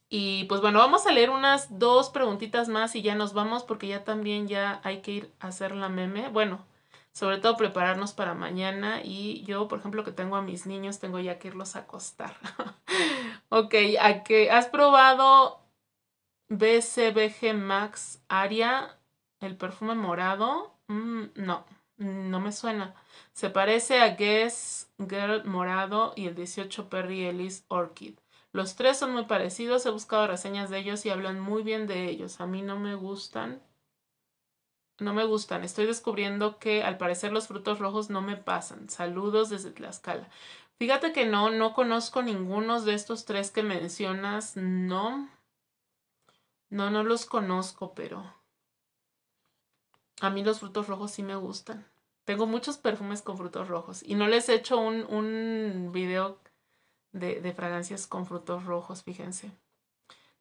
Y pues bueno, vamos a leer unas dos preguntitas más y ya nos vamos porque ya también ya hay que ir a hacer la meme. Bueno, sobre todo prepararnos para mañana y yo, por ejemplo, que tengo a mis niños, tengo ya que irlos a acostar. <laughs> ok, ¿a ¿Has probado BCBG Max Aria, el perfume morado? Mm, no, no me suena. Se parece a Guess Girl morado y el 18 Perry Ellis Orchid. Los tres son muy parecidos, he buscado reseñas de ellos y hablan muy bien de ellos. A mí no me gustan, no me gustan. Estoy descubriendo que al parecer los frutos rojos no me pasan. Saludos desde Tlaxcala. Fíjate que no, no conozco ninguno de estos tres que mencionas. No. No, no los conozco, pero a mí los frutos rojos sí me gustan. Tengo muchos perfumes con frutos rojos y no les he hecho un, video de, de fragancias con frutos rojos, fíjense.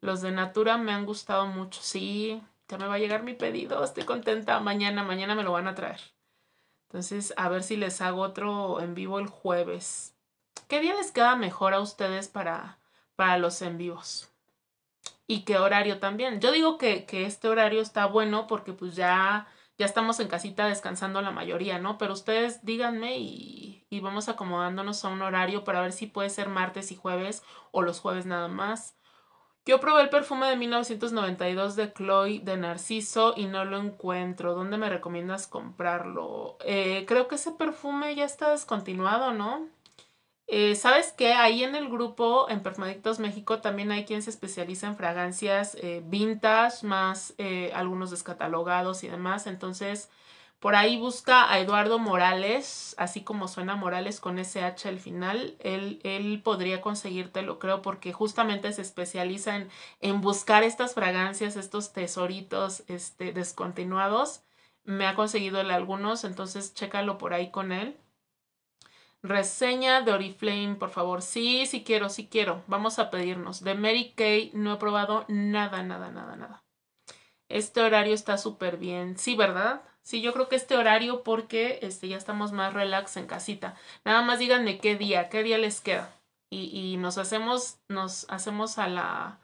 Los de Natura me han gustado mucho, sí ya me va a llegar mi pedido, estoy contenta, mañana, mañana me lo van a traer. Entonces, a ver si les hago otro en vivo el jueves. ¿Qué día les queda mejor a ustedes para, para los en vivos? Y qué horario también. Yo digo que, que este horario está bueno porque pues ya, ya estamos en casita descansando la mayoría, ¿no? Pero ustedes díganme y, y vamos acomodándonos a un horario para ver si puede ser martes y jueves o los jueves nada más yo probé el perfume de 1992 de Chloe de Narciso y no lo encuentro. ¿Dónde me recomiendas comprarlo? Eh, creo que ese perfume ya está descontinuado, ¿no? Eh, ¿Sabes qué? Ahí en el grupo, en Perfumadictos México, también hay quien se especializa en fragancias eh, vintas, más algunos descatalogados y demás. Entonces, por ahí busca a Eduardo Morales, así como suena Morales con SH al final. Él, él podría conseguírtelo, lo creo, porque justamente se especializa en, buscar estas fragancias, estos tesoritos este, descontinuados. Me ha conseguido algunos, entonces chécalo por ahí con él. Reseña de Oriflame, por favor. Sí, sí quiero, sí quiero. Vamos a pedirnos. De Mary Kay no he probado nada, nada, nada, nada. Este horario está súper bien. Sí, ¿verdad? Sí, yo creo que este horario porque este, ya estamos más relax en casita. Nada más díganme qué día, qué día les queda. Y, nos hacemos, nos hacemos a la,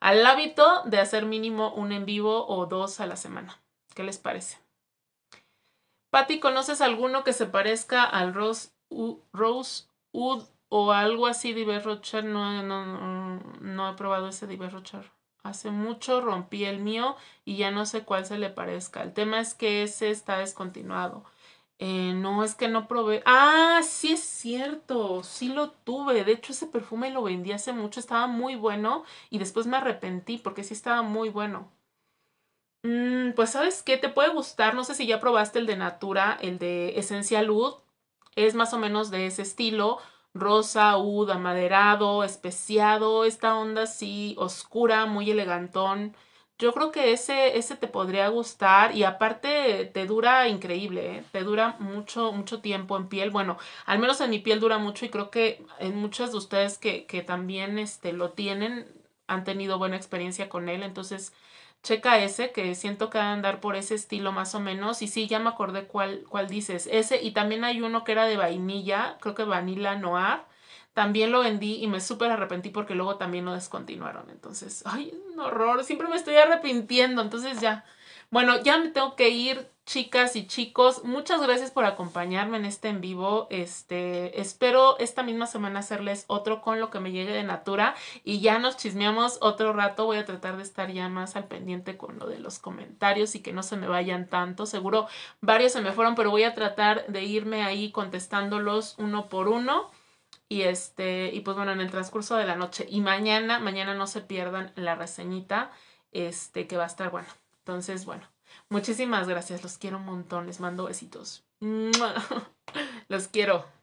al hábito de hacer mínimo un en vivo o dos a la semana. ¿Qué les parece? Patti, ¿conoces alguno que se parezca al Rose, Wood o algo así de Rocher? No, no, no, he probado ese de Hace mucho rompí el mío y ya no sé cuál se le parezca. El tema es que ese está descontinuado. Eh, no, es que no probé. Ah, sí es cierto, sí lo tuve. De hecho, ese perfume lo vendí hace mucho, estaba muy bueno y después me arrepentí porque sí estaba muy bueno. Mm, pues sabes qué, te puede gustar. No sé si ya probaste el de Natura, el de Esencia Luz. Es más o menos de ese estilo rosa, ud, amaderado, especiado, esta onda así oscura, muy elegantón. Yo creo que ese, ese te podría gustar y aparte te dura increíble, ¿eh? te dura mucho, mucho tiempo en piel. Bueno, al menos en mi piel dura mucho y creo que en muchas de ustedes que, que también este, lo tienen han tenido buena experiencia con él. Entonces, Checa ese, que siento que andar por ese estilo más o menos. Y sí, ya me acordé cuál, cuál dices. Ese, y también hay uno que era de vainilla, creo que Vanilla Noir. También lo vendí y me súper arrepentí porque luego también lo descontinuaron. Entonces, ay, un horror. Siempre me estoy arrepintiendo. Entonces ya, bueno, ya me tengo que ir, chicas y chicos. Muchas gracias por acompañarme en este en vivo. Este, espero esta misma semana hacerles otro con lo que me llegue de Natura y ya nos chismeamos otro rato. Voy a tratar de estar ya más al pendiente con lo de los comentarios y que no se me vayan tanto. Seguro varios se me fueron, pero voy a tratar de irme ahí contestándolos uno por uno. Y este, y pues bueno, en el transcurso de la noche y mañana, mañana no se pierdan la reseñita, este que va a estar bueno entonces, bueno, muchísimas gracias. Los quiero un montón. Les mando besitos. <laughs> Los quiero.